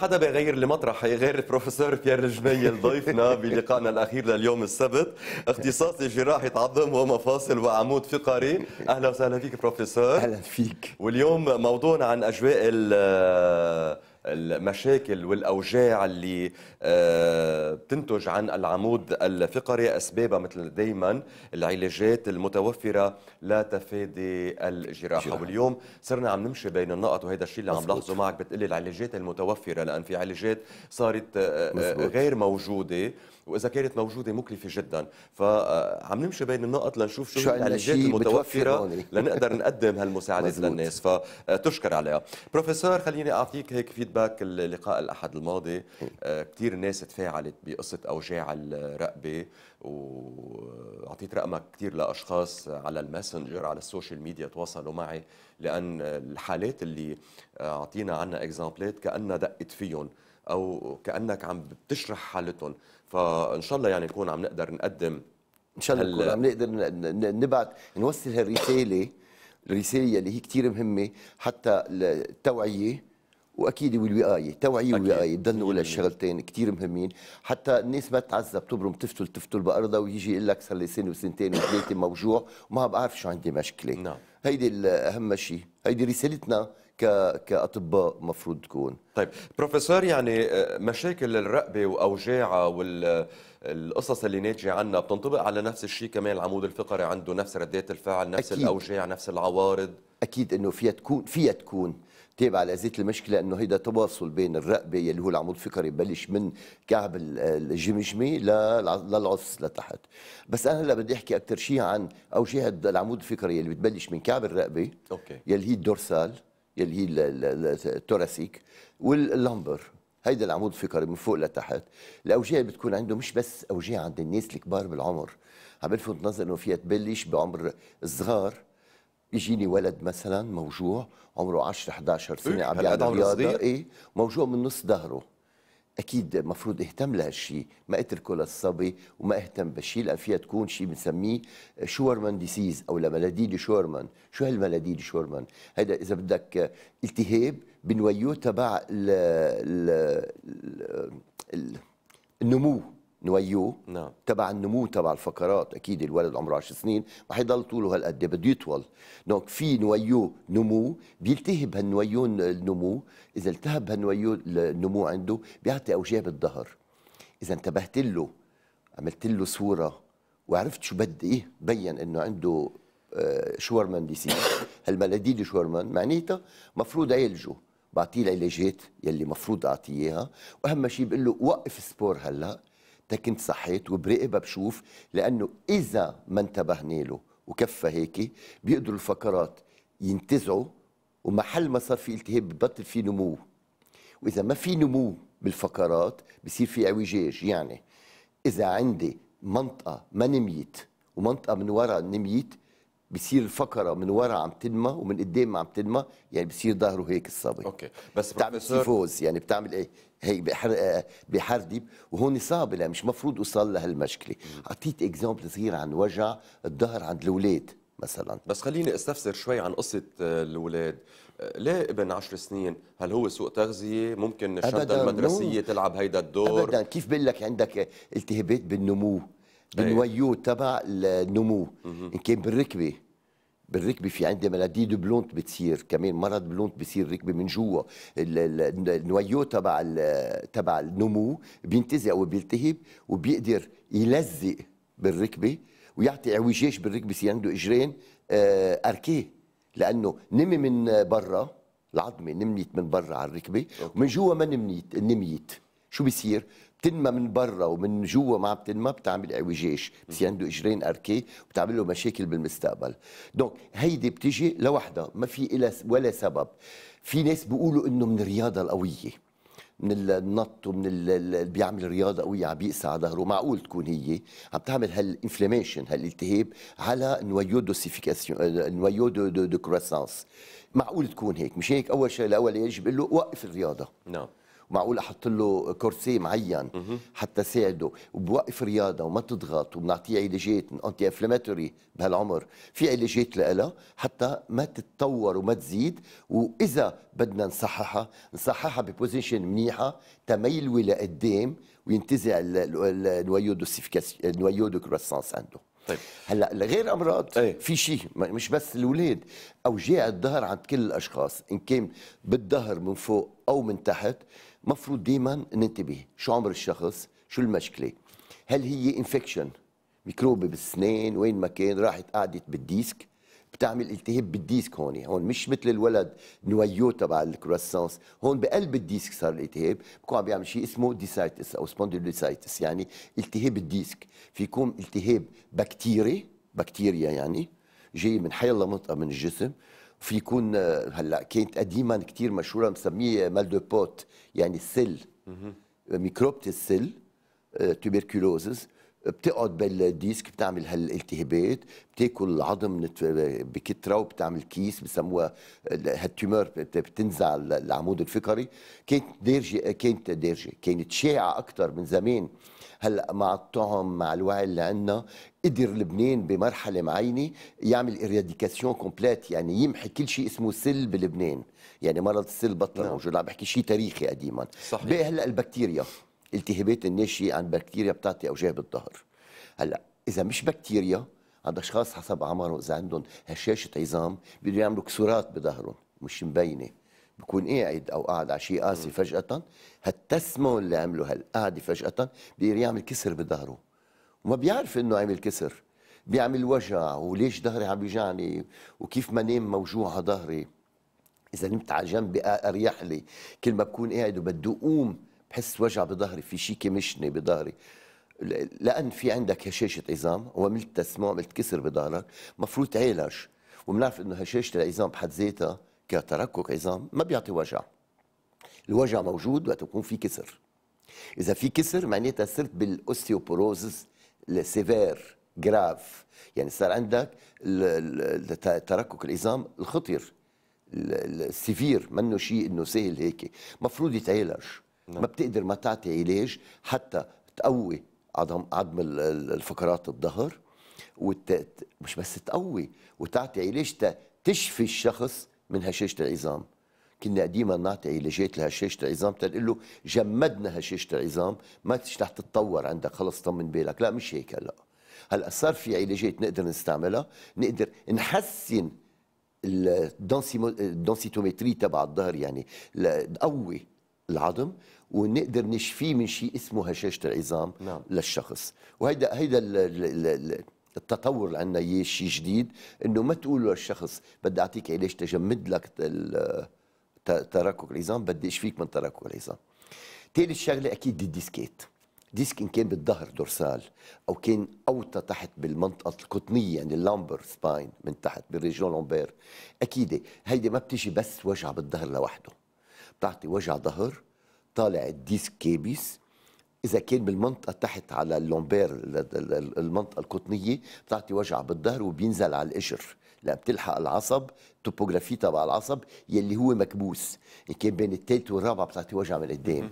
حدا بيغير المطرح مطرح غير البروفيسور بيير الجميل ضيفنا بلقائنا الاخير لليوم السبت اختصاصي جراحي عظم ومفاصل وعمود فقري اهلا وسهلا فيك بروفيسور اهلا فيك واليوم موضوعنا عن اجواء المشاكل والاوجاع اللي آه، بتنتج عن العمود الفقري اسبابها مثل دائما العلاجات المتوفره لتفادي الجراحه واليوم صرنا عم نمشي بين النقط وهذا الشيء اللي عم لاحظه معك بتقلي العلاجات المتوفره لان في علاجات صارت آه، آه، غير موجوده واذا كانت موجوده مكلفه جدا فعم نمشي بين النقط لنشوف شو, شو العلاجات المتوفره لنقدر نقدم هالمساعدات للناس فتشكر عليها بروفيسور خليني اعطيك هيك في فيدباك اللقاء الاحد الماضي آه، كثير ناس تفاعلت بقصه اوجاع الرقبه واعطيت رقمك كثير لاشخاص على الماسنجر على السوشيال ميديا تواصلوا معي لان الحالات اللي اعطينا عنها اكزامبلات كانها دقت فيهم او كانك عم بتشرح حالتهم فان شاء الله يعني نكون عم نقدر نقدم ان شاء الله نكون عم نقدر نبعث نوصل هالرساله الرساله اللي هي كثير مهمه حتى التوعيه واكيد والوقايه توعيه ووقايه بدنا نقول هالشغلتين كثير مهمين حتى الناس ما تعذب تبرم تفتل تفتل بارضها ويجي يقول لك صار لي سنه وسنتين وثلاثه موجوع وما بعرف شو عندي مشكله نعم هيدي اهم شيء هيدي رسالتنا كاطباء مفروض تكون طيب بروفيسور يعني آه، مشاكل الرقبه واوجاعها القصص اللي ناتجه عنها بتنطبق على نفس الشيء كمان العمود الفقري عنده نفس ردات الفعل نفس أكيد. الاوجاع نفس العوارض اكيد انه فيها تكون فيها تكون تابعة لهذيك المشكلة أنه هيدا تواصل بين الرقبة يلي هو العمود الفقري ببلش من كعب الجمجمة للعص لتحت بس أنا هلا بدي أحكي أكثر شيء عن أو شيء العمود الفقري يلي بتبلش من كعب الرقبة أوكي. يلي هي الدورسال يلي هي التوراسيك واللمبر هيدا العمود الفقري من فوق لتحت الاوجاع اللي بتكون عنده مش بس اوجاع عند الناس الكبار بالعمر عم بلفت نظر انه فيها تبلش بعمر صغار يجي لي ولد مثلا موجوع عمره 10 11 إيه، سنه عم بيعمل رياضه ايه موجوع من نص ظهره اكيد مفروض اهتم لهالشيء ما اتركه للصبي وما اهتم بشيء لان فيها تكون شيء بنسميه شورمان ديسيز او دي شورمان شو دي شورمان هذا اذا بدك التهاب بنويه تبع ال ال النمو نويو نعم تبع النمو تبع الفقرات اكيد الولد عمره 10 سنين ما حيضل طوله هالقد بده يطول دونك في نويو نمو بيلتهب هالنويوه النمو اذا التهب هالنويو النمو عنده بيعطي اوجاع بالظهر اذا انتبهت له عملت له صوره وعرفت شو بدي ايه بين انه عنده آه، شورمان ديسيز هالبلدي شورمان معناتها مفروض عالجه بعطيه العلاجات يلي مفروض اعطيه اياها واهم شيء بقول له وقف سبور هلا تكنت صحيت وبراقبها بشوف لانه اذا ما انتبهنا له وكفى هيك بيقدروا الفقرات ينتزعوا ومحل ما صار في التهاب ببطل في نمو واذا ما في نمو بالفقرات بصير في اعوجاج يعني اذا عندي منطقه ما نميت ومنطقه من ورا نميت بصير الفقرة من ورا عم تنمى ومن قدام عم تنمى يعني بصير ظهره هيك الصبي اوكي بس بتعمل سيفوز يعني بتعمل ايه هي بحر بحردب وهون صعبه مش مفروض اوصل لهالمشكله اعطيت اكزامبل صغير عن وجع الظهر عند الاولاد مثلا بس خليني استفسر شوي عن قصه آه، الاولاد ليه آه، ابن 10 سنين هل هو سوء تغذيه ممكن الشنطه المدرسيه نوم. تلعب هيدا الدور ابدا كيف بقول لك عندك التهابات بالنمو أيوة. بالنويو تبع النمو ان كان بالركبه بالركبه في عندي ملادي بلونت بتصير كمان مرض بلونت بصير ركبه من جوا النويو تبع تبع النمو بينتزع وبيلتهب وبيقدر يلزق بالركبه ويعطي اعوجاج بالركبه بصير عنده اجرين آه، اركيه لانه نمي من برا العظمه نميت من برا على الركبه ومن جوا ما نميت نميت شو بصير؟ بتنمى من برا ومن جوا ما بتنمى بتعمل اعوجاج بصير عنده اجرين اركي وبتعمل له مشاكل بالمستقبل دونك هيدي بتيجي لوحدها ما في إلا ولا سبب في ناس بيقولوا انه من الرياضه القويه من النط ومن اللي بيعمل رياضه قويه عم بيقسى على ظهره معقول تكون هي عم تعمل هالانفلاميشن هالالتهاب على نويو دوسيفيكاسيون نويو دو دو, دو كروسانس معقول تكون هيك مش هيك اول شيء الاول يجب اقول له وقف الرياضه نعم no. معقول احط له كرسي معين حتى ساعده وبوقف رياضه وما تضغط وبنعطيه علاجات انتي انفلاماتوري بهالعمر في علاجات لها حتى ما تتطور وما تزيد واذا بدنا نصححها نصححها ببوزيشن منيحه تميلوي لقدام وينتزع النويو دو النويو دو كروسانس عنده طيب هلا لغير امراض أيه؟ في شيء مش بس الاولاد اوجاع الظهر عند كل الاشخاص ان كان بالظهر من فوق او من تحت مفروض دائما ننتبه شو عمر الشخص شو المشكله هل هي انفكشن ميكروبي بالسنين وين ما كان راحت قعدت بالديسك بتعمل التهاب بالديسك هون هون مش مثل الولد نويو تبع الكروسانس هون بقلب الديسك صار الالتهاب بكون عم بيعمل شيء اسمه ديسايتس او سبونديلوسايتس يعني التهاب الديسك فيكون التهاب بكتيري بكتيريا يعني جاي من حي الله منطقه من الجسم في يكون آه، هلا كانت قديما كثير مشهوره مسميه مال دو بوت يعني السل ميكروبة السل تبركلوزز آه، بتقعد بالديسك بتعمل هالالتهابات بتاكل العظم آه، بكثره وبتعمل كيس بسموها هالتيمور بتنزع العمود الفقري كانت دارجه كانت دارجه كانت شائعه اكثر من زمان هلا مع الطعم مع الوعي اللي عندنا قدر لبنان بمرحلة معينة يعمل ايراديكاسيون كومبليت يعني يمحي كل شيء اسمه سل بلبنان يعني مرض السل بطل موجود نعم. عم بحكي شيء تاريخي قديما صحيح هلا البكتيريا التهابات الناشئة عن بكتيريا بتعطي أوجاع بالظهر هلا إذا مش بكتيريا عند أشخاص حسب عمرهم إذا عندهم هشاشة عظام بده يعملوا كسورات بظهرهم مش مبينه بكون قاعد إيه او قاعد على شيء قاسي فجاه هالتسمه اللي عمله هالقعده فجاه بيقدر يعمل كسر بظهره وما بيعرف انه عمل كسر بيعمل وجع وليش ظهري عم بيجعني وكيف ما نام موجوع على ظهري اذا نمت على جنب اريح لي كل ما بكون قاعد وبدي اقوم بحس وجع بظهري في شيء كمشني بظهري لان في عندك هشاشه عظام وعملت تسمع عملت كسر بظهرك مفروض تعالج وبنعرف انه هشاشه العظام بحد ذاتها كتركك عظام ما بيعطي وجع الوجع موجود وقت يكون في كسر اذا في كسر معناتها صرت بالاوستيوبوروز السيفير جراف يعني صار عندك تركك العظام الخطير السيفير منه شيء انه سهل هيك مفروض يتعالج ما نعم. بتقدر ما تعطي علاج حتى تقوي عظم عظم الفقرات الظهر وت... مش بس تقوي وتعطي علاج تشفي الشخص من هشاشه العظام كنا ديما نعطي علاجات لهشاشه العظام تنقول له جمدنا هشاشه العظام ما تش رح تتطور عندك خلص طمن بالك لا مش هيك هلا هلا صار في علاجات نقدر نستعملها نقدر نحسن الدنسيتومتري تبع الظهر يعني نقوي العظم ونقدر نشفيه من شيء اسمه هشاشه العظام نعم. للشخص وهيدا هيدا ال ال ال التطور اللي عندنا اياه شيء جديد انه ما تقول للشخص بدي اعطيك علاج تجمد لك تراكم العظام بدي اشفيك من تراكم العظام ثالث شغله اكيد الديسكات ديسك ان كان بالظهر دورسال او كان اوطى تحت بالمنطقه القطنيه يعني اللامبر سباين من تحت بالريجون لومبير اكيد هيدي ما بتيجي بس وجع بالظهر لوحده بتعطي وجع ظهر طالع الديسك كابس اذا كان بالمنطقه تحت على اللومبير المنطقه القطنيه بتعطي وجع بالظهر وبينزل على القشر لأ بتلحق العصب توبوغرافي تبع العصب يلي هو مكبوس ان كان بين الثالث والرابع بتعطي وجع من قدام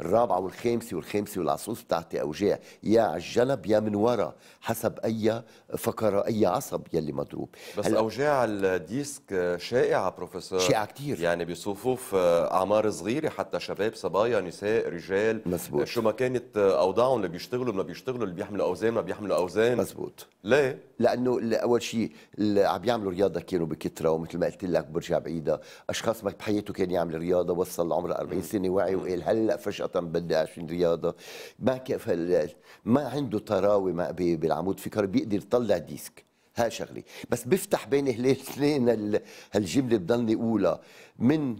الرابعه والخامسه والخامسه والعصوص بتاعتي اوجاع يا على الجنب يا من ورا حسب اي فقره اي عصب يلي مضروب بس هل... اوجاع الديسك شائعه بروفيسور شائعه كثير يعني بصفوف اعمار صغيره حتى شباب صبايا نساء رجال مزبوط. شو ما كانت اوضاعهم اللي بيشتغلوا ما بيشتغلوا اللي بيحملوا اوزان ما بيحملوا اوزان مزبوط ليه لانه اول شيء عم بيعملوا رياضه كانوا بكثره ومثل ما قلت لك برجع بعيدة اشخاص ما بحياته كان يعمل رياضه وصل لعمر 40 سنه وعي وقال هلا فجاه بدي 20 رياضه ما كيف ما عنده طراوه بالعمود فكري بيقدر يطلع ديسك ها شغلي بس بفتح بين الاثنين هالجمله بضلني اولى من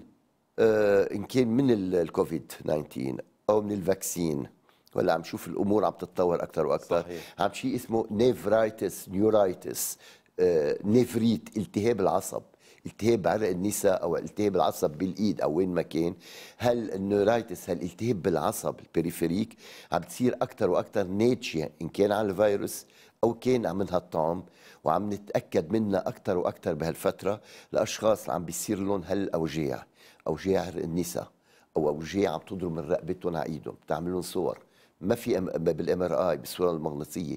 آه، ان كان من الكوفيد 19 او من الفاكسين ولا عم شوف الامور عم تتطور اكثر واكثر صحيح. عم شيء اسمه نيفرايتس نيورايتس آه، نيفريت التهاب العصب التهاب عرق النساء او التهاب العصب بالايد او وين ما كان هل النورايتس هالالتهاب بالعصب البريفريك عم بتصير اكثر واكثر ناتجه ان كان عن الفيروس او كان منها الطعم وعم نتاكد منها اكثر واكثر بهالفتره لاشخاص اللي عم بيصير لهم هالاوجاع اوجاع النساء او اوجاع عم تضرب من رقبتهم على ايدهم بتعمل لهم صور ما في بالام ار اي بالصوره المغناطيسيه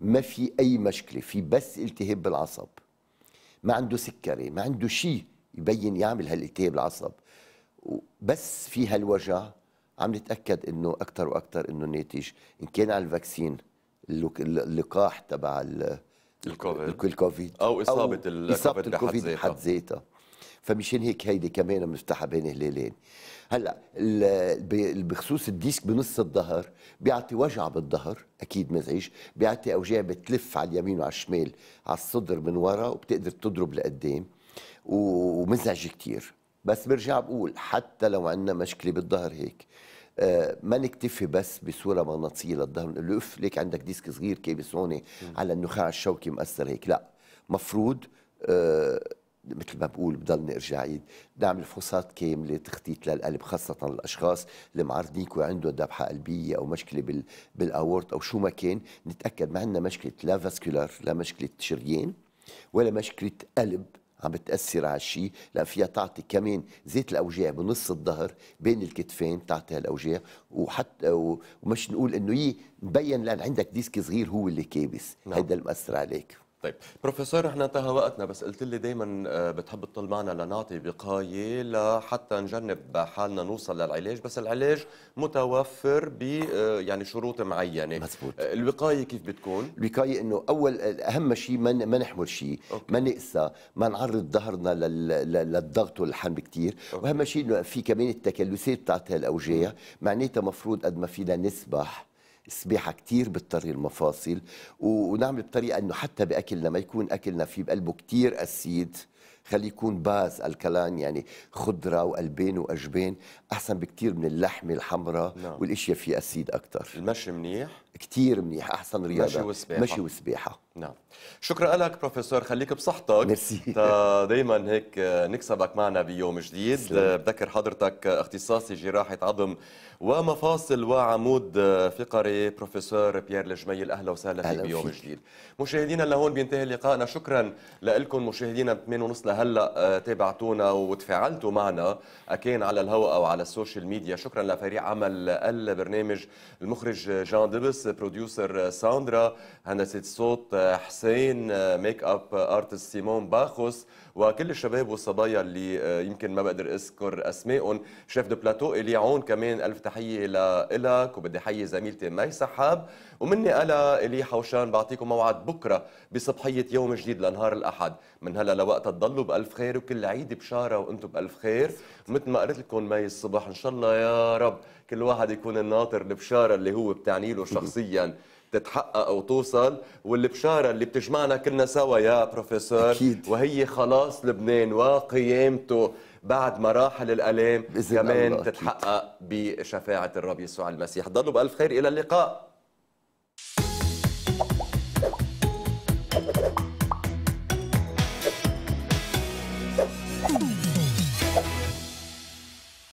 ما في اي مشكله في بس التهاب بالعصب ما عنده سكري ما عنده شيء يبين يعمل هالالتهاب العصب بس في هالوجع عم نتاكد انه اكثر واكثر انه ناتج ان كان على الفاكسين اللقاح تبع الكوفيد او اصابه أو إصابة الكوفيد بحد ذاتها فمشان هيك هيدي كمان بنفتحها بين هلالين هلا بخصوص الديسك بنص الظهر بيعطي وجع بالظهر اكيد مزعج بيعطي اوجاع بتلف على اليمين وعلى الشمال على الصدر من ورا وبتقدر تضرب لقدام ومزعج كتير بس برجع بقول حتى لو عندنا مشكله بالظهر هيك آه، ما نكتفي بس بصوره مغناطيسيه للظهر نقول له اف ليك عندك ديسك صغير كابس هون على النخاع الشوكي مأثر هيك لا مفروض آه مثل ما بقول بضلني ارجع عيد نعمل فحوصات كامله تخطيط للقلب خاصه الاشخاص اللي معرضينك وعندهم ذبحه قلبيه او مشكله بال بالاورت او شو ما كان نتاكد ما عندنا مشكله لا فاسكولار لا مشكله شريان ولا مشكله قلب عم بتاثر على الشيء لان فيها تعطي كمان زيت الاوجاع بنص الظهر بين الكتفين تعطي هالاوجاع وحتى ومش نقول انه يي مبين لان عندك ديسك صغير هو اللي كابس نعم. هيدا المأثر عليك طيب بروفيسور احنا انتهى وقتنا بس قلت لي دائما آه، بتحب تطل معنا لنعطي وقايه لحتى نجنب حالنا نوصل للعلاج بس العلاج متوفر ب آه، يعني شروط معينه مزبوط. آه، الوقايه كيف بتكون الوقايه انه اول اهم شيء ما ما نحمل شيء ما نقسى ما نعرض ظهرنا للضغط والحم كثير واهم شيء انه في كمان التكلسات بتاعت هالاوجاع معناتها مفروض قد ما فينا نسبح السباحه كتير بتطري المفاصل ونعمل بطريقه انه حتى باكلنا ما يكون اكلنا فيه بقلبه كتير اسيد خلي يكون باز الكلان يعني خضره وقلبين واجبين احسن بكثير من اللحمه الحمراء نعم. والاشياء فيها اسيد اكثر المشي منيح كثير منيح احسن رياضه مشي وسباحه مشي وسباحه نعم شكرا لك بروفيسور خليك بصحتك ميرسي دائما هيك آه، نكسبك معنا بيوم جديد سلام. آه، بذكر حضرتك اختصاصي جراحه عظم ومفاصل وعمود آه، فقري بروفيسور بيير لجميل اهلا وسهلا فيك بيوم فيك. جديد مشاهدينا لهون بينتهي لقاءنا شكرا لكم مشاهدينا بتمنوا ونص لهلا آه، تابعتونا وتفاعلتوا معنا اكان على الهواء او على السوشيال ميديا شكرا لفريق عمل البرنامج المخرج جان دبس بروديوسر ساندرا هندسه الصوت حسين ميك اب ارتست سيمون باخوس وكل الشباب والصبايا اللي آه، يمكن ما بقدر اذكر اسمائهم شيف دو بلاتو الي عون كمان الف تحيه لك وبدي احيي زميلتي مي سحاب ومني أنا إلي حوشان بعطيكم موعد بكرة بصبحية يوم جديد لنهار الأحد من هلا لوقتها تضلوا بألف خير وكل عيد بشارة وأنتم بألف خير مثل ما قلت لكم مي الصبح إن شاء الله يا رب كل واحد يكون الناطر البشارة اللي هو بتعني له شخصياً تتحقق وتوصل والبشارة اللي بتجمعنا كلنا سوا يا بروفيسور أكيد. وهي خلاص لبنان وقيامته بعد مراحل الألام كمان تتحقق بشفاعة الرب يسوع المسيح ضلوا بألف خير إلى اللقاء